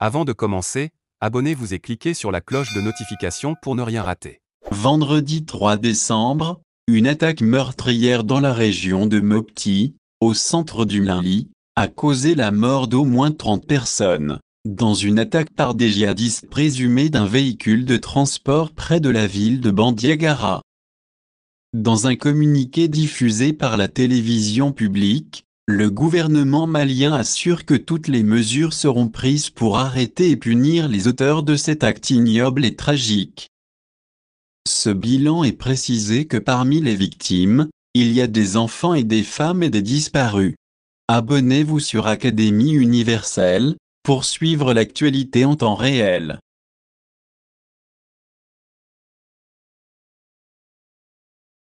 Avant de commencer, abonnez-vous et cliquez sur la cloche de notification pour ne rien rater. Vendredi 3 décembre, une attaque meurtrière dans la région de Mopti, au centre du Mali, a causé la mort d'au moins 30 personnes. Dans une attaque par des djihadistes présumés d'un véhicule de transport près de la ville de Bandiagara. Dans un communiqué diffusé par la télévision publique, le gouvernement malien assure que toutes les mesures seront prises pour arrêter et punir les auteurs de cet acte ignoble et tragique. Ce bilan est précisé que parmi les victimes, il y a des enfants et des femmes et des disparus. Abonnez-vous sur Académie Universelle, pour suivre l'actualité en temps réel.